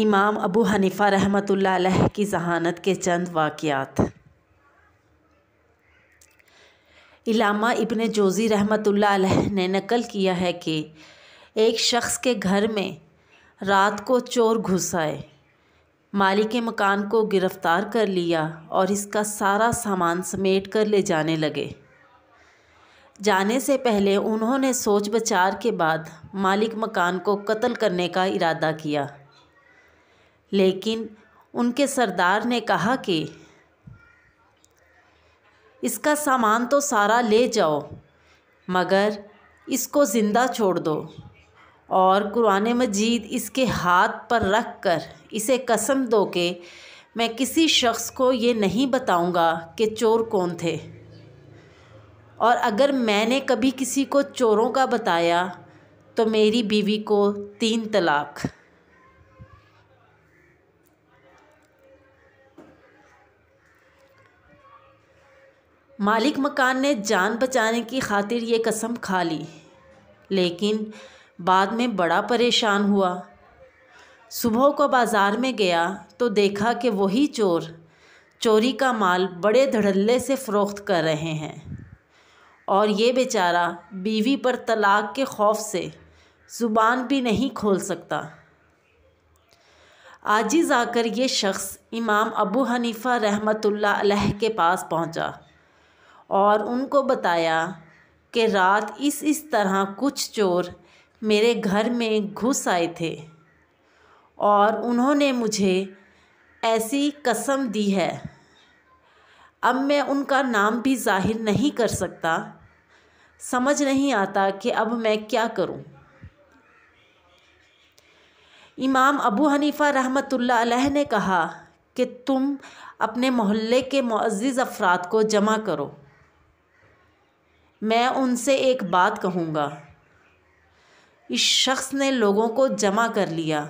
इमाम अबू हनीफ़ा रहमत की जहानत के चंद वाक़ात इलामा इबन जोज़ी रहमत ने नकल किया है कि एक शख्स के घर में रात को चोर घुस आए मालिक मकान को गिरफ़्तार कर लिया और इसका सारा सामान समेट कर ले जाने लगे जाने से पहले उन्होंने सोच बचार के बाद मालिक मकान को कत्ल करने का इरादा किया लेकिन उनके सरदार ने कहा कि इसका सामान तो सारा ले जाओ मगर इसको ज़िंदा छोड़ दो और कुरान मजीद इसके हाथ पर रख कर इसे कसम दो के मैं किसी शख्स को ये नहीं बताऊंगा कि चोर कौन थे और अगर मैंने कभी किसी को चोरों का बताया तो मेरी बीवी को तीन तलाक मालिक मकान ने जान बचाने की खातिर ये कसम खा ली लेकिन बाद में बड़ा परेशान हुआ सुबह को बाज़ार में गया तो देखा कि वही चोर चोरी का माल बड़े धड़ल्ले से फ़रोख्त कर रहे हैं और ये बेचारा बीवी पर तलाक के खौफ से ज़ुबान भी नहीं खोल सकता आजिज़ आकर ये शख्स इमाम अबू हनीफ़ा रहमतुल्लाह अलैह के पास पहुंचा। और उनको बताया कि रात इस इस तरह कुछ चोर मेरे घर में घुस आए थे और उन्होंने मुझे ऐसी कसम दी है अब मैं उनका नाम भी जाहिर नहीं कर सकता समझ नहीं आता कि अब मैं क्या करूं। इमाम अबू हनीफ़ा रहमतुल्लाह अलैह ने कहा कि तुम अपने मोहल्ले के मुआज़ अफराद को जमा करो मैं उनसे एक बात कहूँगा इस शख्स ने लोगों को जमा कर लिया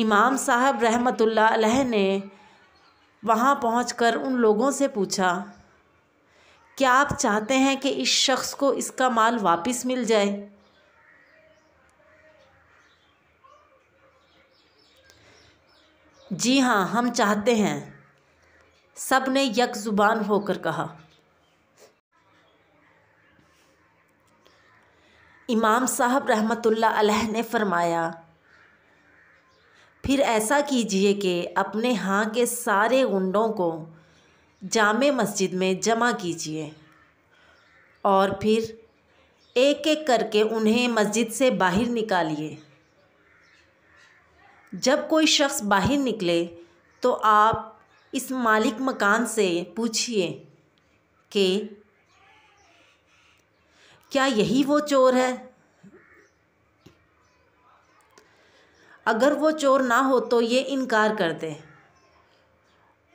इमाम साहब रहमतुल्लाह अलैह ने वहाँ पहुँच उन लोगों से पूछा क्या आप चाहते हैं कि इस शख्स को इसका माल वापस मिल जाए जी हाँ हम चाहते हैं सब ने यक ज़ुबान होकर कहा इमाम साहब रहमतुल्ला अलैह ने फरमाया फिर ऐसा कीजिए कि अपने हाँ के सारे गुंडों को जाम मस्जिद में जमा कीजिए और फिर एक एक करके उन्हें मस्जिद से बाहर निकालिए जब कोई शख्स बाहर निकले तो आप इस मालिक मकान से पूछिए कि क्या यही वो चोर है अगर वो चोर ना हो तो ये इनकार कर दे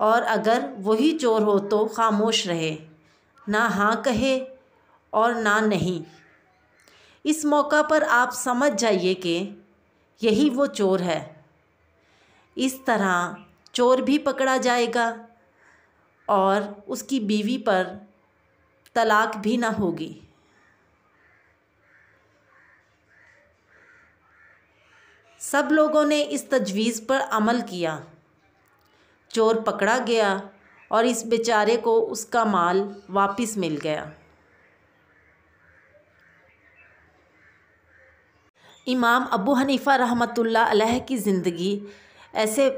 और अगर वही चोर हो तो खामोश रहे ना हाँ कहे और ना नहीं इस मौका पर आप समझ जाइए कि यही वो चोर है इस तरह चोर भी पकड़ा जाएगा और उसकी बीवी पर तलाक भी ना होगी सब लोगों ने इस तजवीज़ पर अमल किया चोर पकड़ा गया और इस बेचारे को उसका माल वापस मिल गया इमाम अबू हनीफ़ा रहमतुल्लाह अलैह की ज़िंदगी ऐसे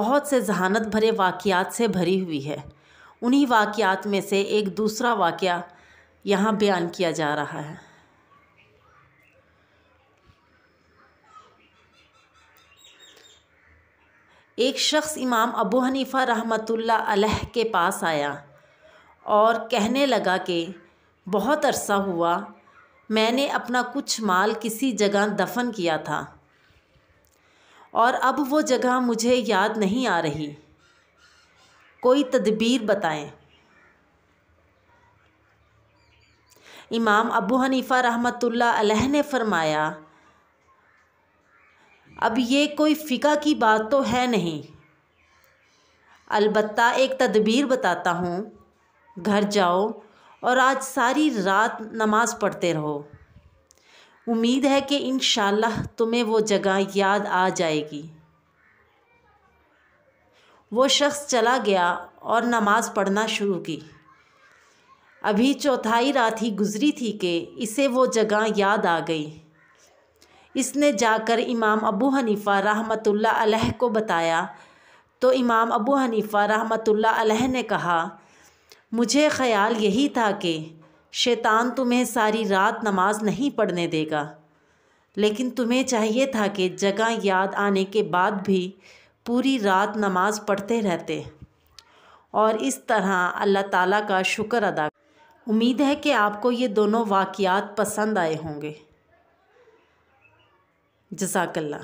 बहुत से जहानत भरे वाक़ात से भरी हुई है उन्हीं वाक़ात में से एक दूसरा वाक़ यहाँ बयान किया जा रहा है एक शख्स इमाम अबू हनीफ़ा रहमतुल्ला अलह के पास आया और कहने लगा कि बहुत अरसा हुआ मैंने अपना कुछ माल किसी जगह दफन किया था और अब वो जगह मुझे याद नहीं आ रही कोई तदबीर बताएं इमाम अबू हनीफ़ा रहमतुल्ला अलह ने फरमाया अब ये कोई फ़िका की बात तो है नहीं अलबत् एक तदबीर बताता हूँ घर जाओ और आज सारी रात नमाज़ पढ़ते रहो उम्मीद है कि इन तुम्हें वो जगह याद आ जाएगी वो शख्स चला गया और नमाज़ पढ़ना शुरू की अभी चौथाई रात ही गुज़री थी कि इसे वो जगह याद आ गई इसने जाकर इमाम अबू हनीफ़ा रहमतुल्लाह अलैह को बताया तो इमाम अबू हनीफ़ा रहमतुल्लाह अलैह ने कहा मुझे ख़याल यही था कि शैतान तुम्हें सारी रात नमाज नहीं पढ़ने देगा लेकिन तुम्हें चाहिए था कि जगह याद आने के बाद भी पूरी रात नमाज पढ़ते रहते और इस तरह अल्लाह ताला का शुक्र अदा उम्मीद है कि आपको ये दोनों वाकियात पसंद आए होंगे जसाकल्ला